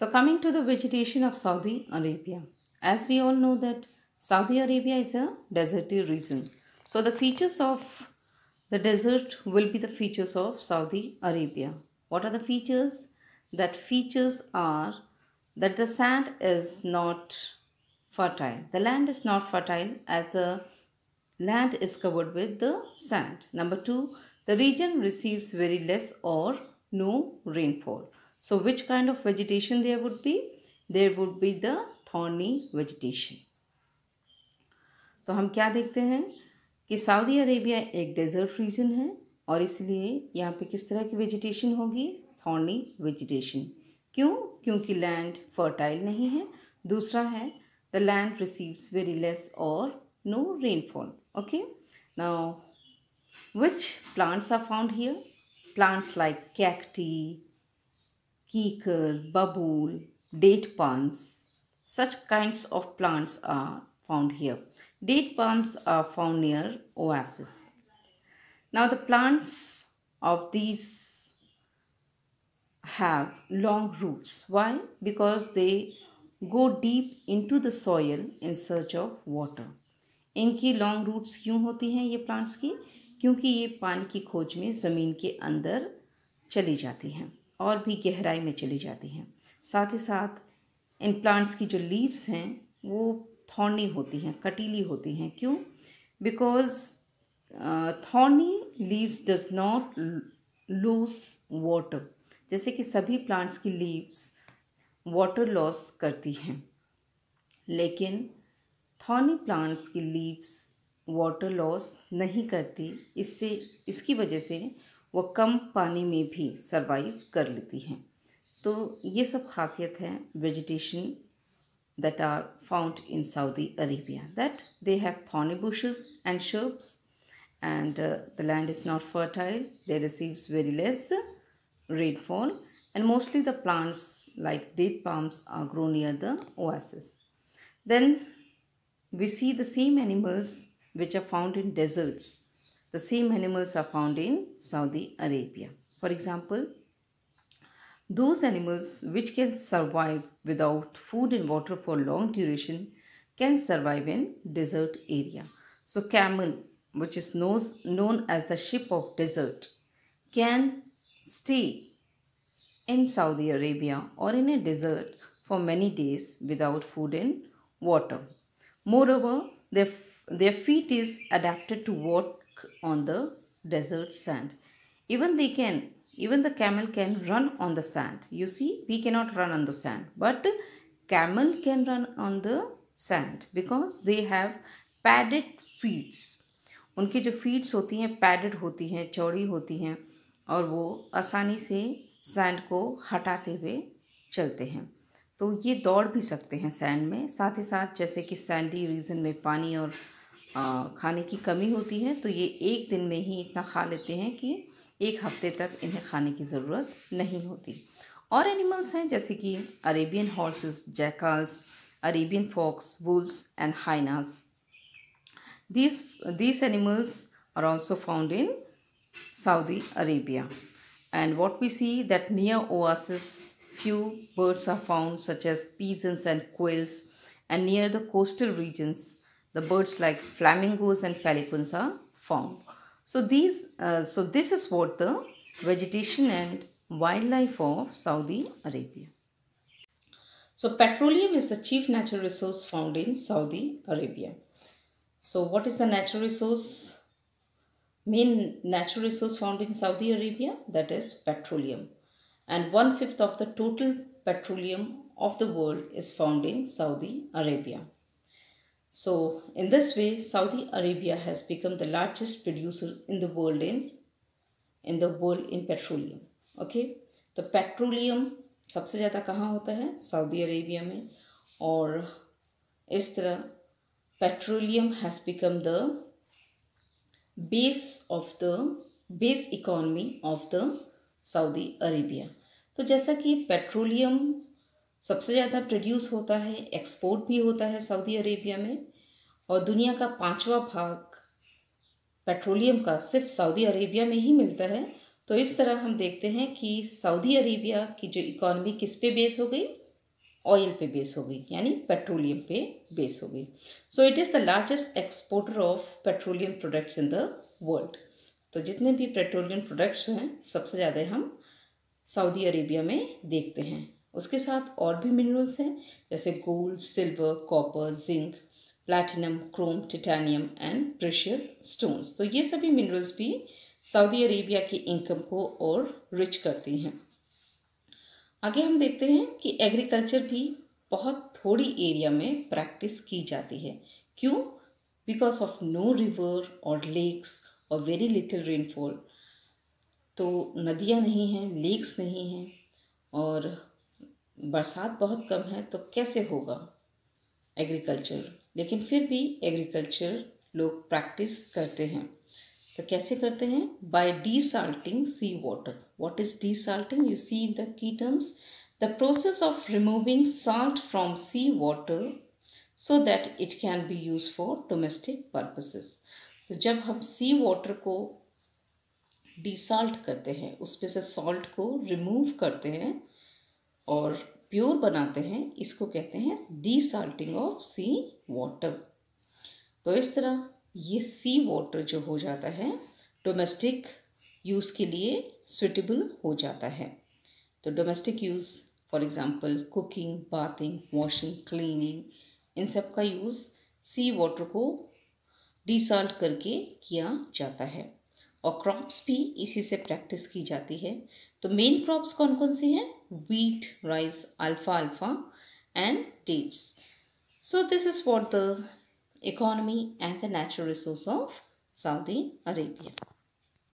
So coming to the vegetation of Saudi Arabia. As we all know that Saudi Arabia is a deserty region. So the features of the desert will be the features of Saudi Arabia. What are the features? That features are that the sand is not fertile. The land is not fertile as the land is covered with the sand. Number two, the region receives very less or no rainfall. So which kind of vegetation there would be? There would be the thorny vegetation. तो हम क्या देखते हैं कि Saudi Arabia एक desert region है और इसलिए यहाँ पे किस तरह की वेजिटेशन होगी थॉर्नी वेजिटेशन क्यों क्योंकि लैंड फर्टाइल नहीं है दूसरा है the land receives very less और no rainfall okay now which plants are found here plants like cacti kikir, babool, date palms. Such kinds of plants are found here. Date palms are found near oases. Now the plants of these have long roots. Why? Because they go deep into the soil in search of water. इनकी long roots क्यों होती हैं ये plants की क्योंकि ये पानी की खोज में ज़मीन के अंदर चली जाती हैं और भी गहराई में चली जाती हैं साथ ही साथ इन प्लांट्स की जो लीव्स हैं वो थॉर्नी होती हैं कटीली होती हैं क्यों because thorny leaves does not lose water जैसे कि सभी प्लांट्स की लीव्स वाटर लॉस करती हैं लेकिन थॉर्नी प्लांट्स की लीव्स वाटर लॉस नहीं करती इससे इसकी वजह से वो कम पानी में भी सर्वाइव कर लेती हैं तो ये सब खासियत हैं vegetation that are found in Saudi Arabia that they have thorny bushes and shrubs and the land is not fertile they receives very less rainfall and mostly the plants like date palms are grow near the oasis then we see the same animals which are found in deserts The same animals are found in Saudi Arabia. For example, those animals which can survive without food and water for long duration can survive in desert area. So camel, which is knows, known as the ship of desert, can stay in Saudi Arabia or in a desert for many days without food and water. Moreover, their, their feet is adapted to what on the desert sand. Even they can, even the camel can run on the sand. You see, we cannot run on the sand. But camel can run on the sand because they have padded feet. उनकी जो feats होती हैं padded होती हैं चौड़ी होती हैं और वो आसानी से सैंड को हटाते हुए चलते हैं तो ये दौड़ भी सकते हैं सैंड में साथ ही साथ जैसे कि सैंडी रीजन में पानी और खाने की कमी होती है तो ये एक दिन में ही इतना खा लेते हैं कि एक हफ्ते तक इन्हें खाने की ज़रूरत नहीं होती और एनिमल्स हैं जैसे कि Arabian horses jackals Arabian fox wolves and hyenas this this animals are also found in Saudi Arabia and what we see that near oasis few birds are found such as pigeons and quails and near the coastal regions the birds like flamingos and pelicans are found. So these, uh, so this is what the vegetation and wildlife of Saudi Arabia. So petroleum is the chief natural resource found in Saudi Arabia. So what is the natural resource? Main natural resource found in Saudi Arabia that is petroleum. And one fifth of the total petroleum of the world is found in Saudi Arabia. So, in this way, Saudi Arabia has become the largest producer in the world in, in the world in petroleum. Okay, the petroleum सबसे ज़्यादा कहाँ होता है Saudi Arabia में और इस तरह petroleum has become the base of the base economy of the Saudi Arabia तो जैसा कि पेट्रोलियम सबसे ज़्यादा प्रोड्यूस होता है एक्सपोर्ट भी होता है सऊदी अरेबिया में और दुनिया का पांचवा भाग पेट्रोलियम का सिर्फ सऊदी अरेबिया में ही मिलता है तो इस तरह हम देखते हैं कि सऊदी अरेबिया की जो इकॉनमी किस पे बेस हो गई ऑयल पे बेस हो गई यानी पेट्रोलियम पे बेस हो गई so it is the largest exporter of petroleum products in the world तो जितने भी पेट्रोलियम प्रोडक्ट्स हैं सबसे ज़्यादा हम सऊदी अरेबिया में देखते हैं उसके साथ और भी मिनरल्स हैं जैसे gold silver copper zinc platinum chrome titanium and precious stones तो ये सभी मिनरल्स भी सऊदी अरेबिया की इनकम को और रिच करती हैं आगे हम देखते हैं कि एग्रीकल्चर भी बहुत थोड़ी एरिया में प्रैक्टिस की जाती है क्यों बिकॉज ऑफ नो रिवर और लेक्स और वेरी लिटिल रेनफॉल तो नदियाँ नहीं हैं लेक्स नहीं हैं और बरसात बहुत कम है तो कैसे होगा एग्रीकल्चर लेकिन फिर भी एग्रीकल्चर लोग प्रैक्टिस करते हैं तो कैसे करते हैं by desalting sea water what is desalting you see in the key terms the process of removing salt from sea water so that it can be use for domestic purposes तो जब हम सी water को डिसाल्ट करते हैं उसमें से salt को remove करते हैं और प्योर बनाते हैं इसको कहते हैं desalting of sea water तो इस तरह ये सी वाटर जो हो जाता है डोमेस्टिक यूज़ के लिए सुटेबल हो जाता है तो domestic use for example cooking bathing washing cleaning इन सब का यूज़ सी वाटर को डिसाल्ट करके किया जाता है और क्रॉप्स भी इसी से प्रैक्टिस की जाती है तो मेन क्रॉप्स कौन कौन सी हैं वीट राइस अल्फा अल्फा and dates so this is for the economy and the natural resource of Saudi Arabia